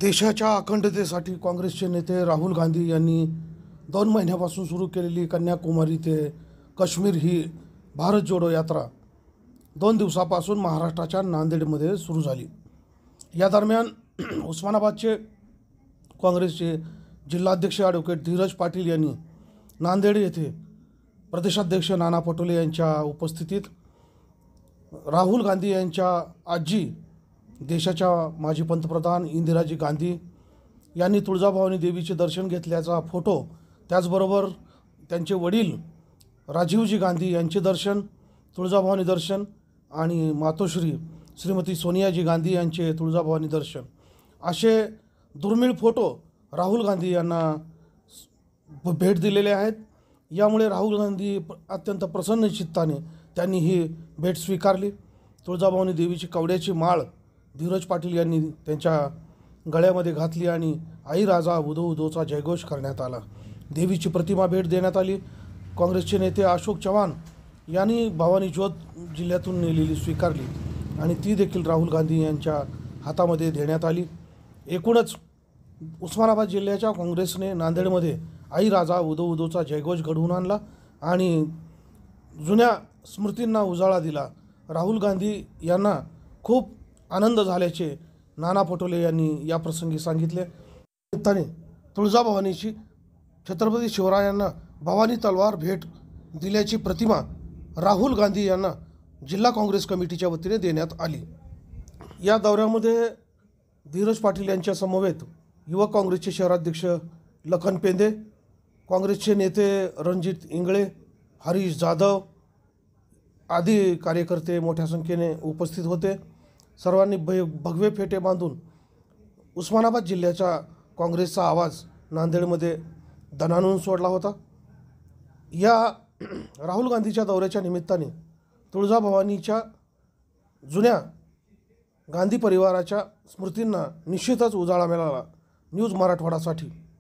देशाच्या अखंडतेसाठी काँग्रेसचे नेते राहुल गांधी यांनी दोन महिन्यापासून सुरू केलेली कन्याकुमारी ते काश्मीर ही भारत जोडो यात्रा दोन दिवसापासून महाराष्ट्राच्या नांदेडमध्ये सुरू झाली या दरम्यान उस्मानाबादचे काँग्रेसचे जिल्हाध्यक्ष ॲडव्होकेट धीरज पाटील यांनी नांदेड येथे प्रदेशाध्यक्ष नाना पटोले यांच्या उपस्थितीत राहुल गांधी यांच्या आजी देशाच्या माजी पंतप्रधान इंदिराजी गांधी यांनी तुळजाभवानी देवीचे दर्शन घेतल्याचा फोटो त्याचबरोबर त्यांचे वडील राजीवजी गांधी यांचे दर्शन तुळजाभवानी दर्शन आणि मातोश्री श्रीमती सोनियाजी गांधी यांचे तुळजाभवानी दर्शन असे दुर्मिळ फोटो राहुल गांधी यांना भेट दिलेले आहेत यामुळे राहुल गांधी अत्यंत प्रसन्न चित्ताने त्यांनी ही भेट स्वीकारली तुळजाभवानी देवीची कवड्याची माळ धीरज पाटील यांनी त्यांच्या गळ्यामध्ये घातली आणि आई राजा उदो उदोचा जयघोष करण्यात आला देवीची प्रतिमा भेट देण्यात आली काँग्रेसचे नेते अशोक चव्हाण यांनी भवानी ज्योत जिल्ह्यातून नेलेली स्वीकारली आणि ती देखील राहुल गांधी यांच्या हातामध्ये देण्यात आली एकूणच उस्मानाबाद जिल्ह्याच्या काँग्रेसने नांदेडमध्ये आई राजा उदो उदोचा जयघोष घडवून आणला आणि जुन्या स्मृतींना उजाळा दिला राहुल गांधी यांना खूप आनंद झाल्याचे नाना पटोले यांनी याप्रसंगी सांगितले निमित्ताने तुळजाभवानीची छत्रपती शिवरायांना भवानी तलवार भेट दिल्याची प्रतिमा राहुल गांधी यांना जिल्हा काँग्रेस कमिटीच्या वतीने देण्यात आली या दौऱ्यामध्ये धीरज पाटील यांच्या समवेत युवक काँग्रेसचे शहराध्यक्ष लखन पेंदे काँग्रेसचे नेते रणजित इंगळे हरीश जाधव आदी कार्यकर्ते मोठ्या संख्येने उपस्थित होते सर्वांनी भय भगवे फेटे बांधून उस्मानाबाद जिल्ह्याच्या काँग्रेसचा आवाज नांदेडमध्ये दनानून सोडला होता या राहुल गांधीच्या दौऱ्याच्या निमित्ताने तुळजाभवानीच्या जुन्या गांधी परिवाराच्या स्मृतींना निश्चितच उजाळा मिळाला न्यूज मराठवाडासाठी